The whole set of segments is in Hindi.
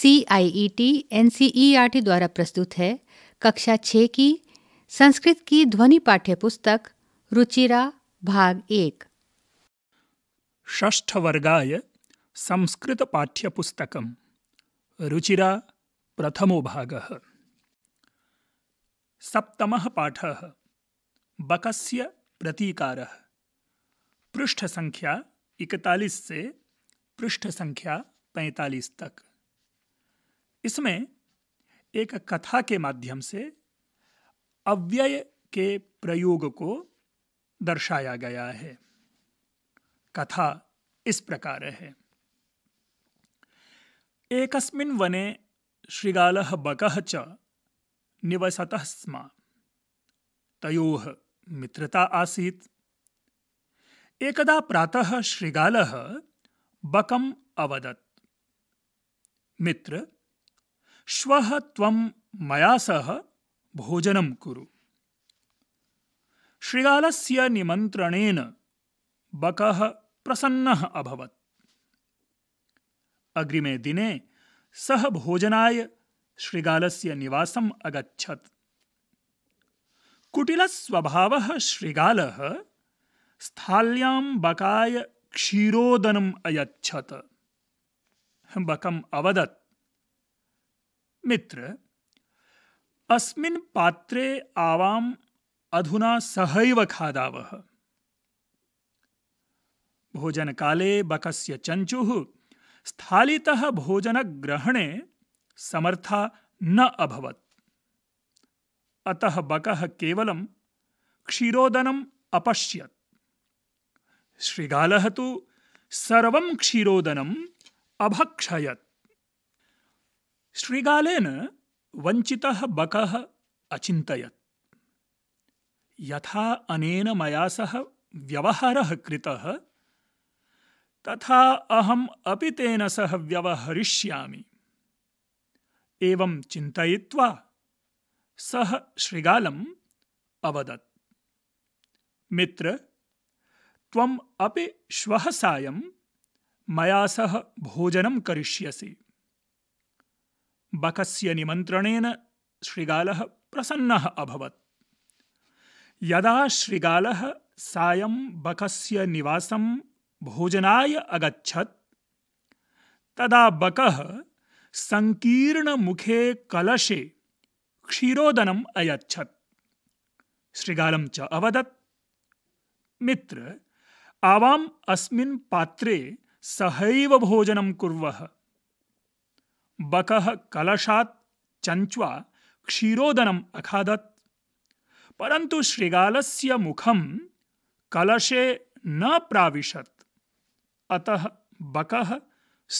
C I E T N C E R T द्वारा प्रस्तुत है कक्षा छः की संस्कृत की ध्वनि पाठ्य पुस्तक रुचिरा भाग एक ष्ठ वर्गाय संस्कृत पाठ्य पुस्तक रुचिरा प्रथमो सप्तम पाठ बक बकस्य पृष्ठ संख्या इकतालीस से पृष्ठ संख्या पैंतालीस तक इसमें एक कथा के माध्यम से अव्यय के प्रयोग को दर्शाया गया है कथा इस प्रकार है एक वने श्रृगालः बक च निवसत स्म तयो मित्रता आसी एकदा प्रातः श्रृगाल बकम अवदत् मित्र श्वः त्वं मया सह भोजनं कुरु शृगालस्य निमन्त्रणेन बकः प्रसन्नः अभवत् अग्रिमे दिने सः भोजनाय शृगालस्य निवासम् अगच्छत् कुटिलस्वभावः शृगालः स्थाल्यां बकाय क्षीरोदनम् अयच्छत् बकम् अवदत् मित्र अस्मिन् पात्रे आवाम अधुना सहैव खादावः भोजनकाले बकस्य चञ्चुः स्थालितः भोजनग्रहणे समर्था न अभवत् अतः बकः केवलं क्षीरोदनम् अपश्यत् श्रीगालः तु सर्वं क्षीरोदनम् अभक्षयत् श्रीगालेन वञ्चितः बकः अचिन्तयत् यथा अनेन मया सह व्यवहारः कृतः तथा अहम् अपि तेन सह व्यवहरिष्यामि एवं चिन्तयित्वा सः श्रीगालम् अवदत् मित्र त्वम् अपि श्वः सायं मया सह भोजनं करिष्यसि बकस्य निमन्त्रणेन श्रीगालः प्रसन्नः अभवत् यदा श्रीगालः सायं बकस्य निवासं भोजनाय अगच्छत् तदा बकः सङ्कीर्णमुखे कलशे क्षीरोदनम् अयच्छत् श्रीगालं च अवदत् मित्र आवाम् अस्मिन् पात्रे सहैव भोजनं कुर्वः बकः कलशात् चञ्च्वा क्षीरोदनम् अखादत् परन्तु शृगालस्य मुखं कलशे न प्राविशत् अतः बकः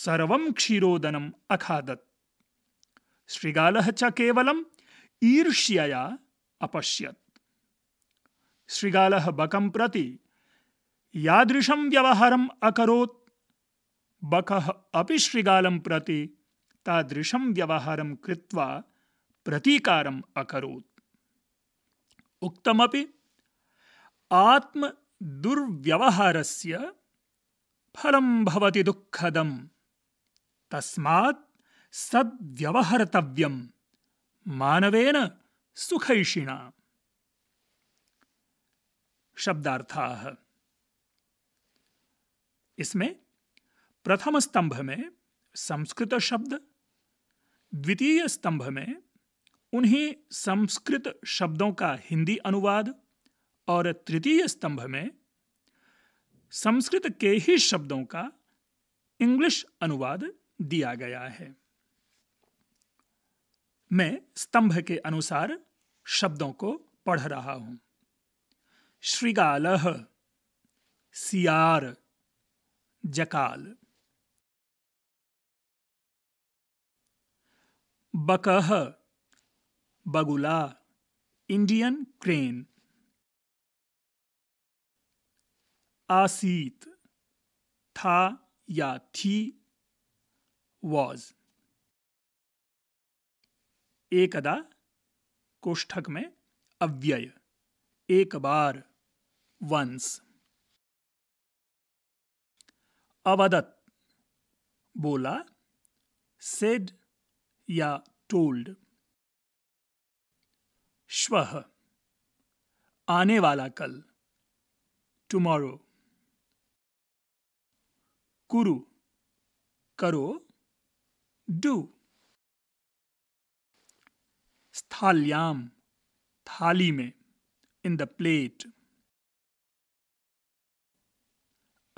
सर्वं क्षीरोदनम् अखादत् शृगालः च केवलम् ईर्ष्यया अपश्यत् शृगालः बकं प्रति यादृशं व्यवहारम् अकरोत् बकः अपि शृगालं प्रति तादृशं व्यवहारं कृत्वा प्रतीकारम् अकरोत् उक्तमपि आत्मदुर्व्यवहारस्य फलं भवति दुःखदं तस्मात् सद्व्यवहर्तव्यं मानवेन सुखैषिणा शब्दार्थाः इसमें प्रथम स्तंभ में संस्कृत शब्द द्वितीय स्तंभ में उन्हीं संस्कृत शब्दों का हिंदी अनुवाद और तृतीय स्तंभ में संस्कृत के ही शब्दों का इंग्लिश अनुवाद दिया गया है मैं स्तंभ के अनुसार शब्दों को पढ़ रहा हूं श्रीगाल सियार जकाल बकह बगुला इंडियन क्रेन आसीत था या थी वॉज एकदा कोष्ठक में अव्यय एक बार वंस अवदत बोला सेड या टोल्ड श्व आने वाला कल टुमारो कुरु करो डू स्थाल्याम थाली में इन द प्लेट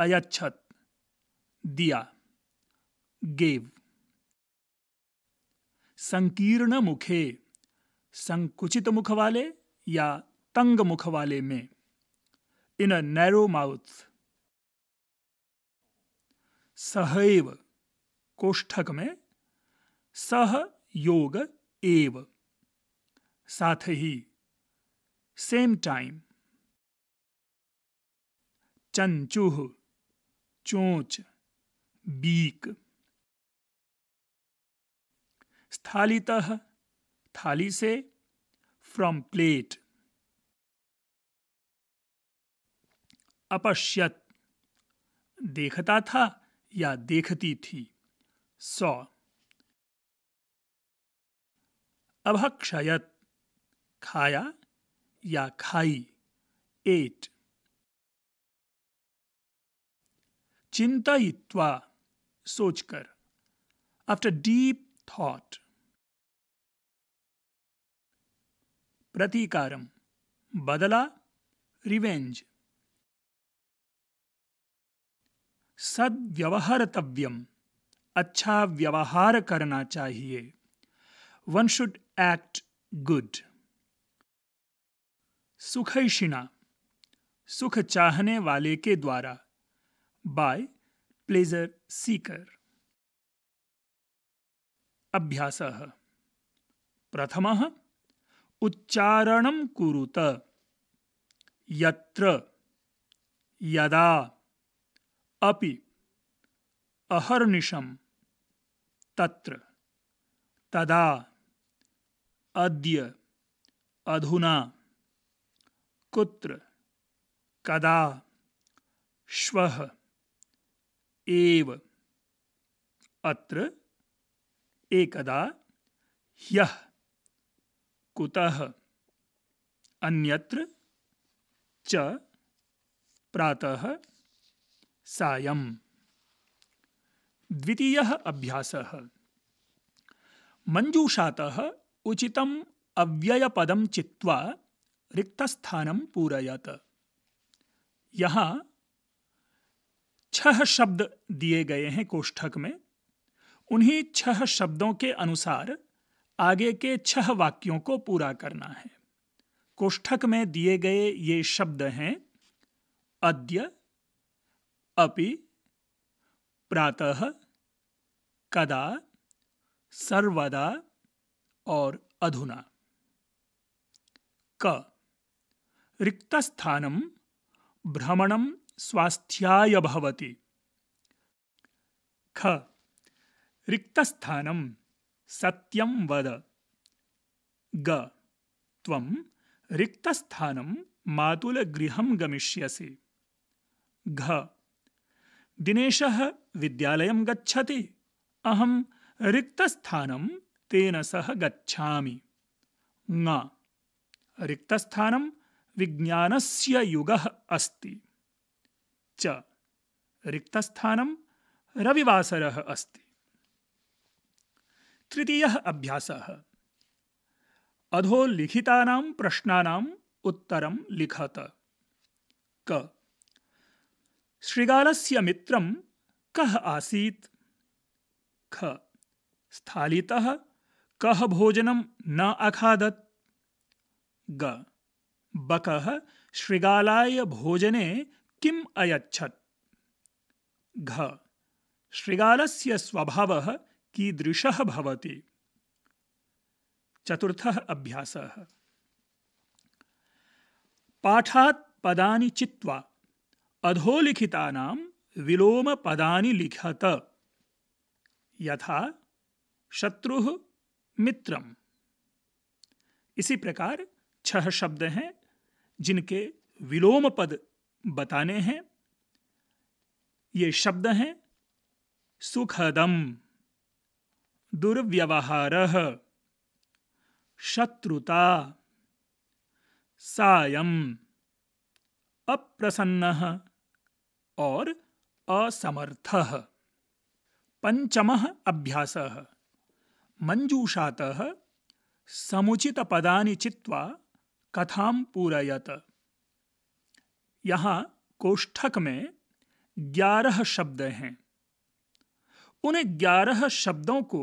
अयच्छत दिया गेव संकीर्ण मुखे संकुचित मुख वाले या तंग मुख वाले में इन अ नैरो माउथ सहैव कोष्ठक में सह योग एव साथ ही सेम टाइम चंचुह चोच बीक तह थाली से फ्रॉम प्लेट अपश्यत देखता था या देखती थी सौ अभक्षयत खाया या खाई एट चिंतित्वा सोचकर आफ्टर डीप थॉट प्रतीकारम बदला रिवेंज सदव्यवहारतव्यम अच्छा व्यवहार करना चाहिए वन शुड एक्ट गुड सुखैषिणा सुख चाहने वाले के द्वारा बाय प्लेजर सीकर अभ्यास प्रथम उच्चारण कुरुत यत्र यदा अपि अहर्निशम तत्र तदा अद्य अधुना कुत्र कदा श्वः एव अत्र एकदा ह्यः कुतः अन्यत्र च प्रातः सायं द्वितीयः अभ्यासः मञ्जूषातः उचितम् अव्ययपदं चित्वा रिक्तस्थानं पूरयत यहाँ छह शब्द दिए गए हैं कोष्ठक में उन्हीं छह शब्दों के अनुसार आगे के छह वाक्यों को पूरा करना है कोष्ठक में दिए गए ये शब्द हैं अद्य अपि प्रातः कदा सर्वदा और अधुना क रिक्तस्थान भ्रमणम स्वास्थ्याय भवति ख रिक्तस्थानं सत्यं वद ग त्वं रिक्तस्थानं मातुलगृहं गमिष्यसि घ दिनेशः विद्यालयं गच्छति अहं रिक्तस्थानं तेन सह गच्छामि ङ रिक्तस्थानं विज्ञानस्य युगः अस्ति च रिक्तस्थानं रविवासरः अस्ति तृतीयः अभ्यासः अधोलिखितानां प्रश्नानाम् उत्तरं लिखत क शृगालस्य मित्रं कः आसीत् ख स्थालितः कः भोजनं न अखादत् ग बकः श्रृगालाय भोजने किम् अयच्छत् घ शृगालस्य स्वभावः कीदृशः भवति चतुर्थः अभ्यासः पाठात् पदानि चित्वा अधोलिखितानां विलोमपदानि लिखत यथा शत्रुः मित्र इसी प्रकार छह शब्द हैं जिनके विलोम पद बताने हैं ये शब्द हैं सुखदम दुर्व्यवहार शत्रुता सायम अप्रसन्न और पंचम अभ्यास मंजूषात समुचित पदा चित्वा कथा पूरयत यहाँ कोष्ठक में ग्यारह शब्द हैं उन ग्यारह शब्दों को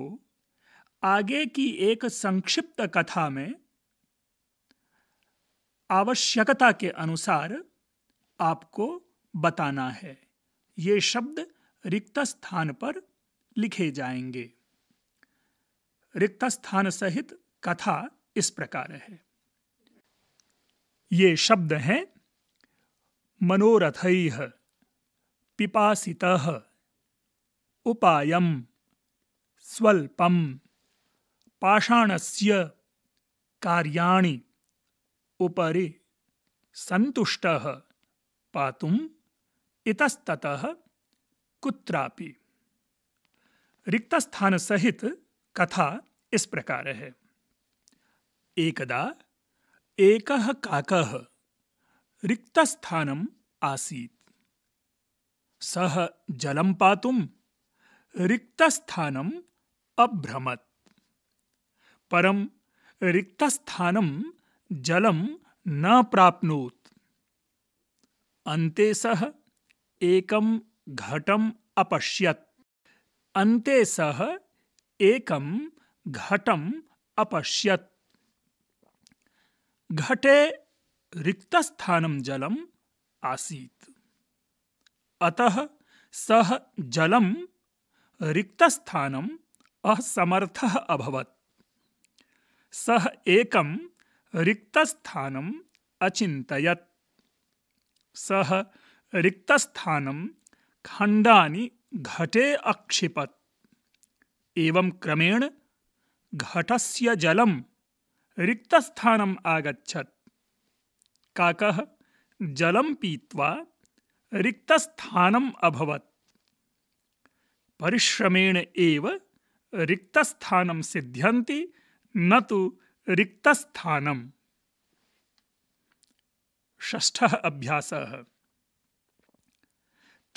आगे की एक संक्षिप्त कथा में आवश्यकता के अनुसार आपको बताना है ये शब्द रिक्त स्थान पर लिखे जाएंगे रिक्त स्थान सहित कथा इस प्रकार है ये शब्द हैं मनोरथ पिपासी उपायं स्वल्पं पाषाणस्य कार्याणि उपरि सन्तुष्टः पातुम् इतस्ततः कुत्रापि रिक्त सहित कथा इस प्रकार है एकदा एकः काकः रिक्तस्थानम् आसीत् सः जलं पातुम् रिक्तस्थानम अभ्रमत परम रिक्तस्थानम जलम न प्राप्नोत अन्ते सह एकम घटम अपश्यत अन्ते सह एकम घटम अपश्यत घटे रिक्तस्थानम जलम आसीत अतः सह जलम रिक्तस्थानम् असमर्थः अभवत् सः एकं रिक्तस्थानम् अचिन्तयत् सः रिक्तस्थानं खण्डानि घटे अक्षिपत् एवं क्रमेण घटस्य जलं रिक्तस्थानम् आगच्छत् काकः जलं पीत्वा रिक्तस्थानम् अभवत् परिश्रमेण एव रिक्तस्थानम सिद्ध्यन्ति न तो रिक्तस्थानम ष्ठ अभ्यास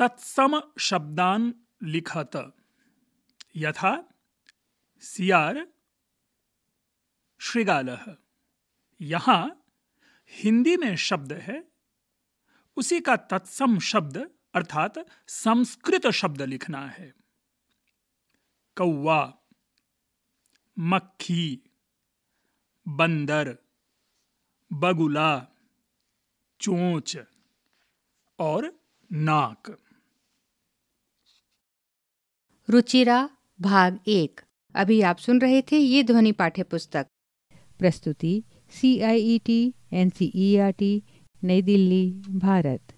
तत्सम शब्दान लिखत यथा सियार श्रीगाल यहाँ हिंदी में शब्द है उसी का तत्सम शब्द अर्थात संस्कृत शब्द लिखना है कौवा मक्खी बंदर बगुला चोंच और नाक रुचिरा भाग एक अभी आप सुन रहे थे ये ध्वनि पाठ्य पुस्तक प्रस्तुति C I E T N C E R T Nai Delhi Bharat